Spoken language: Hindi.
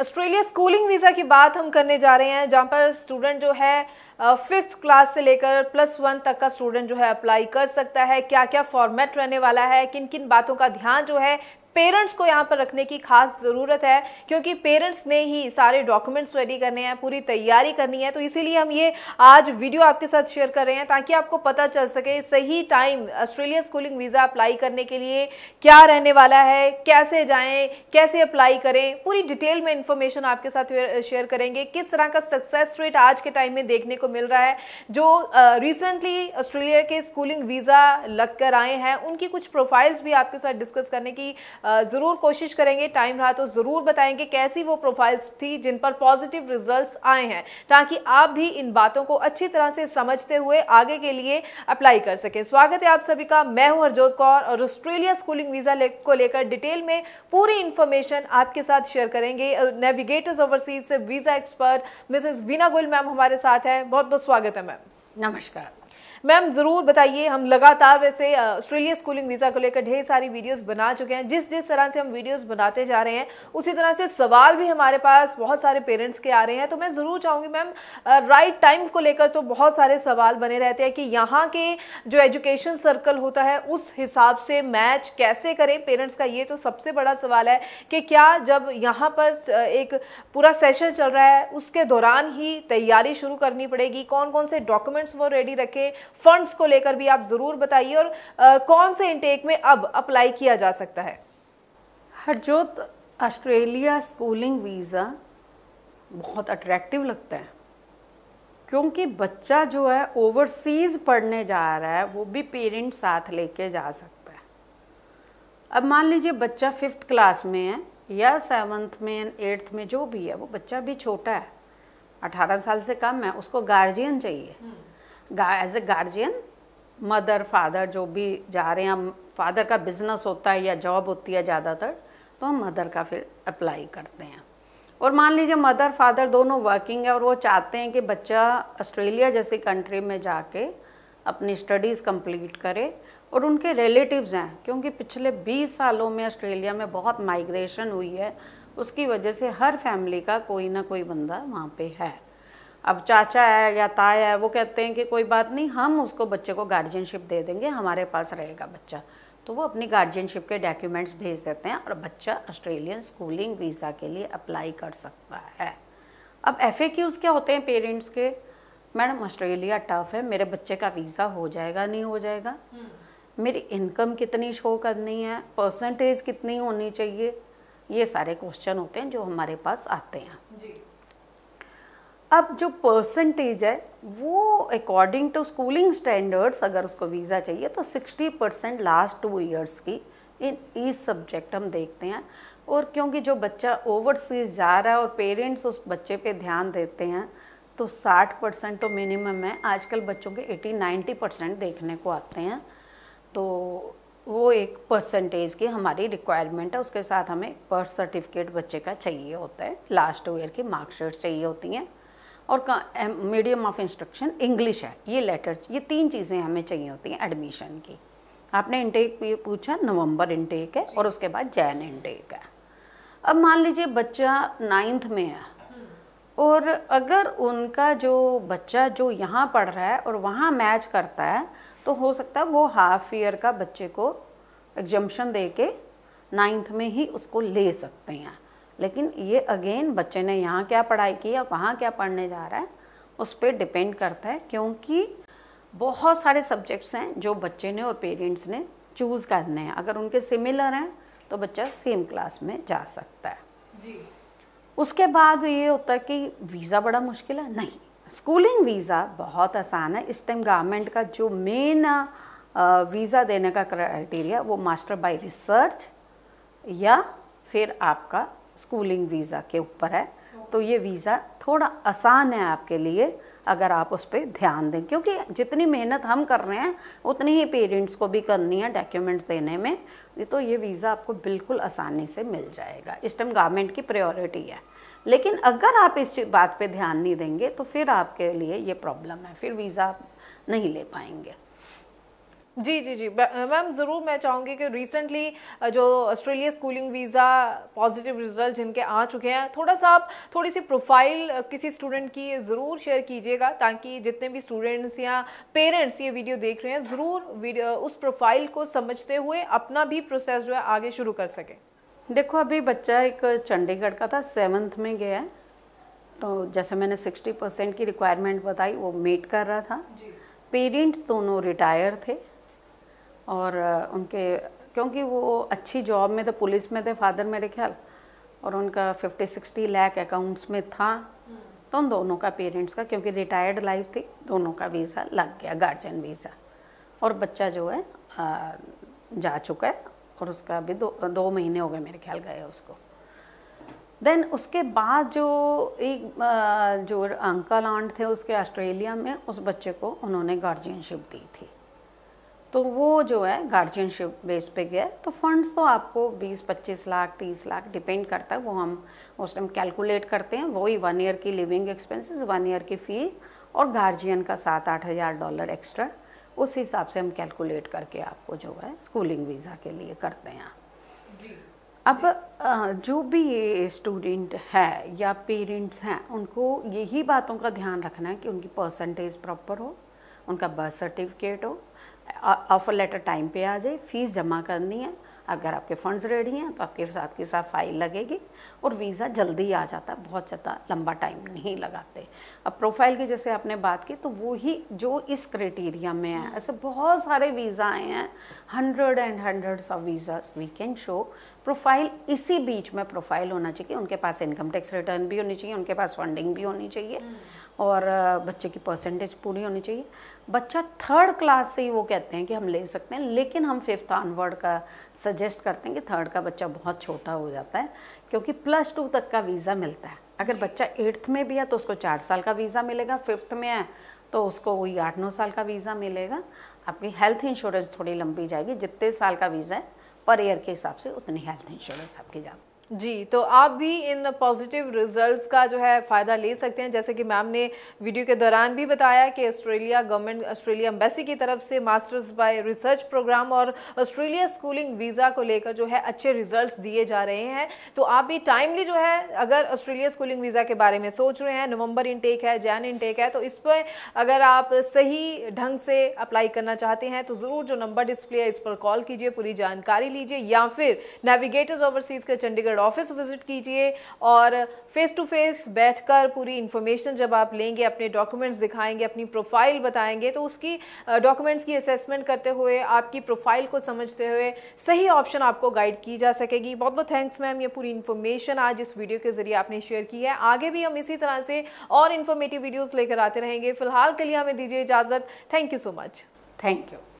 ऑस्ट्रेलिया स्कूलिंग वीज़ा की बात हम करने जा रहे हैं जहाँ पर स्टूडेंट जो है फिफ्थ क्लास से लेकर प्लस वन तक का स्टूडेंट जो है अप्लाई कर सकता है क्या क्या फॉर्मेट रहने वाला है किन किन बातों का ध्यान जो है पेरेंट्स को यहाँ पर रखने की खास ज़रूरत है क्योंकि पेरेंट्स ने ही सारे डॉक्यूमेंट्स रेडी करने हैं पूरी तैयारी करनी है तो इसीलिए हम ये आज वीडियो आपके साथ शेयर कर रहे हैं ताकि आपको पता चल सके सही time Australia schooling visa apply करने के लिए क्या रहने वाला है कैसे जाएँ कैसे अप्लाई करें पूरी डिटेल में इन्फॉर्मेशन आपके साथ शेयर करेंगे किस तरह का सक्सेस रेट आज के टाइम में देखने को मिल रहा है जो रिसेंटली ऑस्ट्रेलिया के स्कूलिंग वीज़ा लग आए हैं उनकी कुछ प्रोफाइल्स भी आपके साथ डिस्कस करने की ज़रूर कोशिश करेंगे टाइम रहा तो ज़रूर बताएंगे कैसी वो प्रोफाइल्स थी जिन पर पॉजिटिव रिजल्ट आए हैं ताकि आप भी इन बातों को अच्छी तरह से समझते हुए आगे के लिए अप्लाई कर सकें स्वागत है आप सभी का मैं हूं हरजोत कौर और ऑस्ट्रेलिया स्कूलिंग वीज़ा ले, को लेकर डिटेल में पूरी इन्फॉर्मेशन आपके साथ शेयर करेंगे नेविगेटर्स ओवरसीज से visa expert Mrs Veena Gul ma'am हमारे साथ हैं बहुत बहुत स्वागत है मैम नमस्कार मैम ज़रूर बताइए हम लगातार वैसे ऑस्ट्रेलिया स्कूलिंग वीज़ा को लेकर ढेर सारी वीडियोस बना चुके हैं जिस जिस तरह से हम वीडियोस बनाते जा रहे हैं उसी तरह से सवाल भी हमारे पास बहुत सारे पेरेंट्स के आ रहे हैं तो मैं ज़रूर चाहूँगी मैम राइट टाइम को लेकर तो बहुत सारे सवाल बने रहते हैं कि यहाँ के जो एजुकेशन सर्कल होता है उस हिसाब से मैच कैसे करें पेरेंट्स का ये तो सबसे बड़ा सवाल है कि क्या जब यहाँ पर एक पूरा सेशन चल रहा है उसके दौरान ही तैयारी शुरू करनी पड़ेगी कौन कौन से डॉक्यूमेंट्स वो रेडी रखें फंड्स को लेकर भी आप ज़रूर बताइए और आ, कौन से इनटेक में अब अप्लाई किया जा सकता है हरजोत ऑस्ट्रेलिया स्कूलिंग वीज़ा बहुत अट्रैक्टिव लगता है क्योंकि बच्चा जो है ओवरसीज़ पढ़ने जा रहा है वो भी पेरेंट्स साथ लेके जा सकता है अब मान लीजिए बच्चा फिफ्थ क्लास में है या सेवन्थ में एट्थ में जो भी है वो बच्चा भी छोटा है अठारह साल से कम है उसको गार्जियन चाहिए hmm. As a guardian mother father जो भी जा रहे हैं फादर का बिजनेस होता है या जॉब होती है ज़्यादातर तो हम मदर का फिर अप्लाई करते हैं और मान लीजिए मदर फादर दोनों वर्किंग है और वो चाहते हैं कि बच्चा ऑस्ट्रेलिया जैसी कंट्री में जाके अपनी स्टडीज़ कंप्लीट करे और उनके रिलेटिव्स हैं क्योंकि पिछले 20 सालों में ऑस्ट्रेलिया में बहुत माइग्रेशन हुई है उसकी वजह से हर फैमिली का कोई ना कोई बंदा वहाँ पे है अब चाचा है या ताया है वो कहते हैं कि कोई बात नहीं हम उसको बच्चे को गार्जियनशिप दे देंगे हमारे पास रहेगा बच्चा तो वो अपनी गार्जियनशिप के डॉक्यूमेंट्स भेज देते हैं और बच्चा ऑस्ट्रेलियन स्कूलिंग वीज़ा के लिए अप्लाई कर सकता है अब एफ क्यूज क्या होते हैं पेरेंट्स के मैडम ऑस्ट्रेलिया टफ है मेरे बच्चे का वीज़ा हो जाएगा नहीं हो जाएगा हम्म। मेरी इनकम कितनी शो करनी है परसेंटेज कितनी होनी चाहिए ये सारे क्वेश्चन होते हैं जो हमारे पास आते हैं जी। अब जो परसेंटेज है वो अकॉर्डिंग टू स्कूलिंग स्टैंडर्ड्स अगर उसको वीज़ा चाहिए तो 60 परसेंट लास्ट टू ईयर्स की इन ईच सब्जेक्ट हम देखते हैं और क्योंकि जो बच्चा ओवरसीज जा रहा है और पेरेंट्स उस बच्चे पे ध्यान देते हैं तो 60 परसेंट तो मिनिमम है आजकल बच्चों के 80-90 परसेंट देखने को आते हैं तो वो एक परसेंटेज की हमारी रिक्वायरमेंट है उसके साथ हमें बर्थ सर्टिफिकेट बच्चे का चाहिए होता है लास्ट ईयर की मार्कशीट चाहिए होती हैं और मीडियम ऑफ इंस्ट्रक्शन इंग्लिश है ये लेटर ये तीन चीज़ें हमें चाहिए होती हैं एडमिशन की आपने इनटेक भी पूछा नवंबर इनटेक है और उसके बाद जैन इनटेक है अब मान लीजिए बच्चा नाइन्थ में है और अगर उनका जो बच्चा जो यहाँ पढ़ रहा है और वहाँ मैच करता है तो हो सकता है वो हाफ ईयर का बच्चे को एग्जम्पन दे के नाइन्थ में ही उसको ले सकते हैं लेकिन ये अगेन बच्चे ने यहाँ क्या पढ़ाई की और वहाँ क्या पढ़ने जा रहा है उस पर डिपेंड करता है क्योंकि बहुत सारे सब्जेक्ट्स हैं जो बच्चे ने और पेरेंट्स ने चूज़ करने हैं अगर उनके सिमिलर हैं तो बच्चा सेम क्लास में जा सकता है जी उसके बाद ये होता है कि वीज़ा बड़ा मुश्किल है नहीं स्कूलिंग वीज़ा बहुत आसान है इस टाइम गवर्नमेंट का जो मेन वीज़ा देने का क्राइटेरिया वो मास्टर बाय रिसर्च या फिर आपका स्कूलिंग वीज़ा के ऊपर है तो ये वीज़ा थोड़ा आसान है आपके लिए अगर आप उस पर ध्यान दें क्योंकि जितनी मेहनत हम कर रहे हैं उतनी ही पेरेंट्स को भी करनी है डॉक्यूमेंट्स देने में तो ये वीज़ा आपको बिल्कुल आसानी से मिल जाएगा इस टाइम गवर्नमेंट की प्रायोरिटी है लेकिन अगर आप इस बात पे ध्यान नहीं देंगे तो फिर आपके लिए ये प्रॉब्लम है फिर वीज़ा आप नहीं ले पाएंगे जी जी जी मैम ज़रूर मैं चाहूँगी कि रिसेंटली जो Australia schooling visa positive result जिनके आ चुके हैं थोड़ा सा आप थोड़ी सी प्रोफाइल किसी स्टूडेंट की ज़रूर शेयर कीजिएगा ताकि जितने भी स्टूडेंट्स या पेरेंट्स ये वीडियो देख रहे हैं ज़रूर उस प्रोफाइल को समझते हुए अपना भी प्रोसेस जो है आगे शुरू कर सकें देखो अभी बच्चा एक चंडीगढ़ का था सेवन्थ में गया है तो जैसे मैंने सिक्सटी परसेंट की रिक्वायरमेंट बताई वो मीट कर रहा था पेरेंट्स दोनों रिटायर थे और उनके क्योंकि वो अच्छी जॉब में थे पुलिस में थे फादर मेरे ख्याल और उनका फिफ्टी सिक्सटी लाख अकाउंट्स में था तो उन दोनों का पेरेंट्स का क्योंकि रिटायर्ड लाइफ थी दोनों का वीज़ा लग गया गार्जियन वीज़ा और बच्चा जो है जा चुका है और उसका अभी दो दो महीने हो गए मेरे ख्याल गए उसको देन उसके बाद जो एक जो अंकल आंट थे उसके ऑस्ट्रेलिया में उस बच्चे को उन्होंने गार्जियनशिप दी थी तो वो जो है गार्जियनशिप बेस पे गया तो फंड्स तो आपको 20-25 लाख 30 लाख डिपेंड करता है वो हम उस टाइम कैलकुलेट करते हैं वही वन ईयर की लिविंग एक्सपेंसेस वन ईयर की फ़ी और गार्जियन का सात आठ हज़ार डॉलर एक्स्ट्रा उस हिसाब से हम कैलकुलेट करके आपको जो है स्कूलिंग वीज़ा के लिए करते हैं अब जो भी स्टूडेंट है या पेरेंट्स हैं उनको यही बातों का ध्यान रखना है कि उनकी परसेंटेज प्रॉपर हो उनका बर्थ सर्टिफिकेट हो ऑफर लेटर टाइम पे आ जाए फीस जमा करनी है अगर आपके फंड्स रेडी हैं तो आपके साथ के साथ फाइल लगेगी और वीज़ा जल्दी आ जाता है बहुत ज़्यादा लंबा टाइम नहीं लगाते अब प्रोफाइल की जैसे आपने बात की तो वो ही जो इस क्राइटेरिया में है ऐसे बहुत सारे वीज़ा आए हैं hundred and hundreds of visas we can show profile इसी बीच में प्रोफाइल होना चाहिए उनके पास इनकम टैक्स रिटर्न भी होनी चाहिए उनके पास फंडिंग भी होनी चाहिए हम्म। और बच्चे की परसेंटेज पूरी होनी चाहिए बच्चा थर्ड क्लास से ही वो कहते हैं कि हम ले सकते हैं लेकिन हम फिफ्थ आनवर्ड का सजेस्ट करते हैं कि थर्ड का बच्चा बहुत छोटा हो जाता है क्योंकि प्लस टू तक का वीज़ा मिलता है अगर बच्चा एट्थ में भी है तो उसको चार साल का वीज़ा मिलेगा फिफ्थ में है तो उसको वही आठ नौ साल का वीज़ा मिलेगा आपकी हेल्थ इंश्योरेंस थोड़ी लंबी जाएगी जितने साल का वीज़ा है पर ईयर के हिसाब से उतनी हेल्थ इंश्योरेंस आपकी जाती जी तो आप भी इन पॉजिटिव रिजल्ट्स का जो है फ़ायदा ले सकते हैं जैसे कि मैम ने वीडियो के दौरान भी बताया कि ऑस्ट्रेलिया गवर्नमेंट ऑस्ट्रेलिया एम्बेसी की तरफ से मास्टर्स बाय रिसर्च प्रोग्राम और ऑस्ट्रेलिया स्कूलिंग वीज़ा को लेकर जो है अच्छे रिजल्ट्स दिए जा रहे हैं तो आप भी टाइमली जो है अगर ऑस्ट्रेलिया स्कूलिंग वीज़ा के बारे में सोच रहे हैं नवम्बर इनटेक है जैन इनटेक है तो इस पर अगर आप सही ढंग से अप्लाई करना चाहते हैं तो ज़रूर जो नंबर डिस्प्ले है इस पर कॉल कीजिए पूरी जानकारी लीजिए या फिर नेविगेटर्स ओवरसीज़ के चंडीगढ़ ऑफिस विजिट कीजिए और फेस टू फेस बैठकर पूरी इंफॉर्मेशन जब आप लेंगे अपने डॉक्यूमेंट्स दिखाएंगे अपनी प्रोफाइल बताएंगे तो उसकी डॉक्यूमेंट्स की असेसमेंट करते हुए आपकी प्रोफाइल को समझते हुए सही ऑप्शन आपको गाइड की जा सकेगी बहुत बहुत थैंक्स मैम ये पूरी इन्फॉर्मेशन आज इस वीडियो के जरिए आपने शेयर की है आगे भी हम इसी तरह से और इन्फॉर्मेटिव वीडियोज़ लेकर आते रहेंगे फिलहाल के लिए हमें दीजिए इजाज़त thank you so much thank you